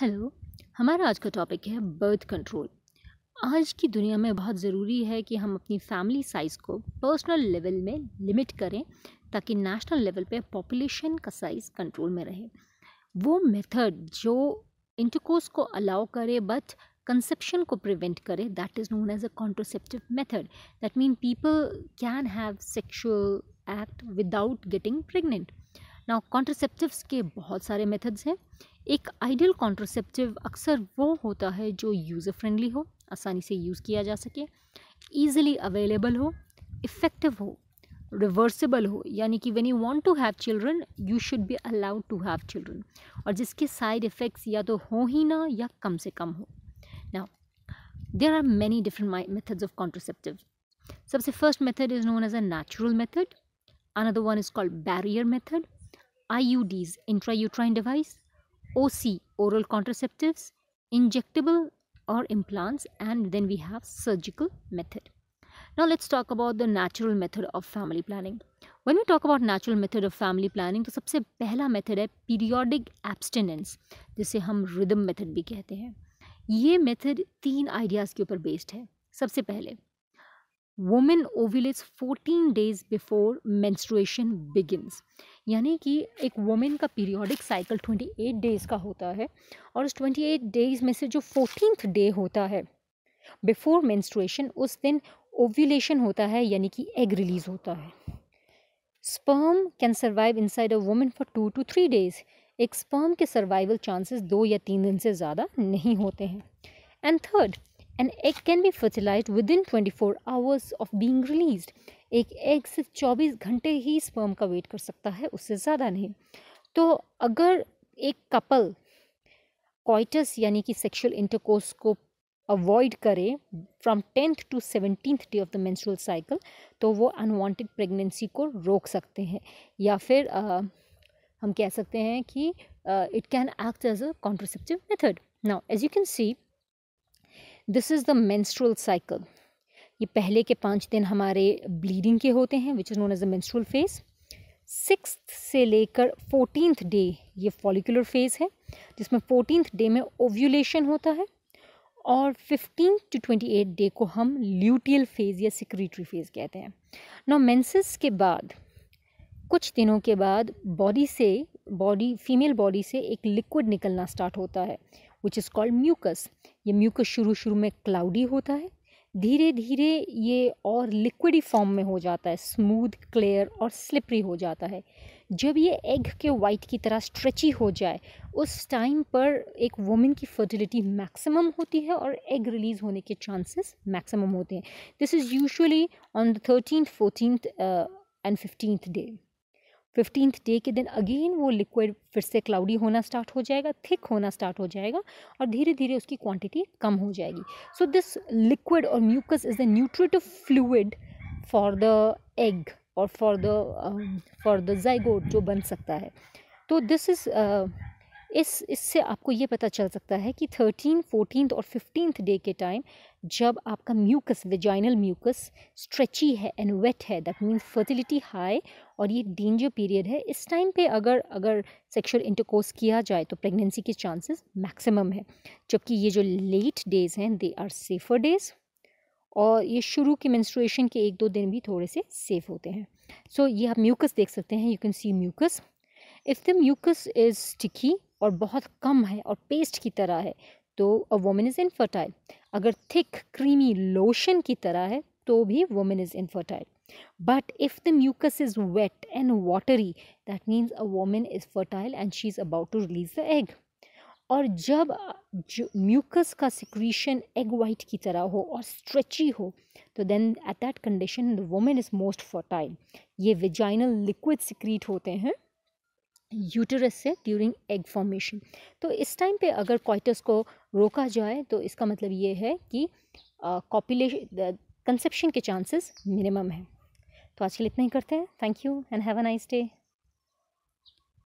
hello हमारा आज का टॉपिक है बर्थ कंट्रोल आज की दुनिया में बहुत ज़रूरी है कि हम अपनी फैमिली साइज़ को पर्सनल लेवल में लिमिट करें ताकि नेशनल लेवल पे पॉपुलेशन का साइज़ कंट्रोल में रहे वो मेथड जो इंटरकोर्स को अलाउ करे बट कंसेप्शन को प्रिवेंट करे that is known as a contraceptive method that mean people can have sexual act without getting pregnant now contraceptives के बहुत सारे मेथड्स हैं एक आइडियल कॉन्ट्रोसेप्टिव अक्सर वो होता है जो यूज़र फ्रेंडली हो आसानी से यूज़ किया जा सके ईजिली अवेलेबल हो इफ़ेक्टिव हो रिवर्सिबल हो यानी कि when you want to have children you should be allowed to have children और जिसके साइड इफ़ेक्ट्स या तो हो ही ना या कम से कम हो ना there are many different my methods of contraceptive सबसे first method is known as a natural method another one is called barrier method IUDs intra uterine device O C oral contraceptive injectable और implants and then we have surgical method now let's talk about the natural method of family planning when you talk about natural method of family planning तो सबसे पहला method है periodic एब्सटेनेंस जिसे हम rhythm method भी कहते हैं ये मेथड तीन आइडियाज़ के ऊपर बेस्ड है सबसे पहले women ovulates fourteen days before menstruation begins यानी कि एक वुमेन का periodic cycle twenty eight days का होता है और उस ट्वेंटी एट डेज़ में से जो फोर्टीनथ डे होता है बिफोर मेंस्ट्रुएशन उस दिन ओव्यूलेशन होता है यानी कि एग रिलीज होता है sperm can survive inside a women for two two three days एक स्पर्म के सर्वाइवल चांसेस दो या तीन दिन से ज़्यादा नहीं होते हैं and third an egg can be fertilized within 24 hours of being released एक एग सिर्फ चौबीस घंटे ही स्पर्म का वेट कर सकता है उससे ज़्यादा नहीं तो अगर एक कपल कॉइटस यानी कि सेक्शुअल इंटरकोर्स को अवॉइड करे from tenth to seventeen day of the menstrual cycle तो वो अनवांटेड प्रेगनेंसी को रोक सकते हैं या फिर आ, हम कह सकते हैं कि it can act as a contraceptive method now as you can see this is the menstrual cycle ये पहले के पाँच दिन हमारे ब्लीडिंग के होते हैं which is known as the menstrual phase six से लेकर फोर्टीनथ डे ये फॉलिकुलर फेज़ है जिसमें फोर्टीनथ डे में ओव्यूलेशन होता है और fifteen to twenty eight day को हम ल्यूटियल फेज़ या सिक्रीटरी फेज़ कहते हैं नौ मेंसेस के बाद कुछ दिनों के बाद बॉडी से बॉडी फीमेल बॉडी से एक लिक्विड निकलना स्टार्ट होता है विच इज़ कॉल्ड म्यूकस ये म्यूकस शुरू शुरू में क्लाउडी होता है धीरे धीरे ये और लिक्विडी फॉर्म में हो जाता है स्मूथ क्लियर और स्लिपरी हो जाता है जब ये एग के वाइट की तरह स्ट्रेची हो जाए उस टाइम पर एक वुमेन की फर्टिलिटी मैक्सिमम होती है और एग रिलीज़ होने के चांसेस मैक्सिमम होते हैं this is usually on the thirteen fourteen and fifteenth day fifteenth day के दिन अगेन वो लिक्विड फिर से क्लाउडी होना स्टार्ट हो जाएगा थिक होना स्टार्ट हो जाएगा और धीरे धीरे उसकी क्वांटिटी कम हो जाएगी सो दिस लिक्विड और mucus is the nutritive fluid for the egg और for the for the zygote जो बन सकता है तो दिस इज़ इस इससे आपको ये पता चल सकता है कि थर्टीन फोर्टीन और फिफ्टीन डे के टाइम जब आपका म्यूकस वेजाइनल म्यूकस स्ट्रेची है एंड वेट है दैट मीन्स फर्टिलिटी हाई और ये डेंजर पीरियड है इस टाइम पे अगर अगर सेक्शुअल इंटरकोर्स किया जाए तो प्रेगनेंसी के चांसेस मैक्सिमम है जबकि ये जो लेट डेज़ हैं दे आर सेफर डेज़ और ये शुरू के मेंस्ट्रुएशन के एक दो दिन भी थोड़े से सेफ होते हैं सो so, ये आप म्यूकस देख सकते हैं you can see mucus if the mucus is sticky और बहुत कम है और पेस्ट की तरह है तो अ वोमेन इज़ इनफर्टाइल अगर थिक क्रीमी लोशन की तरह है तो भी women is infertile but if the mucus is wet and watery that means a women is fertile and she is about to release the egg और जब जो mucus का सिक्रीशन एग वाइट की तरह हो और स्ट्रेची हो तो then at that condition the women is most fertile ये विजाइनल लिक्विड सिक्रीट होते हैं यूटरस से ड्यूरिंग एग फॉर्मेशन तो इस टाइम पे अगर क्वाइटस को रोका जाए तो इसका मतलब ये है कि कॉपुलेशन कंसेप्शन के चांसेस मिनिमम हैं तो आज के लिए इतना ही करते हैं thank you and have a nice day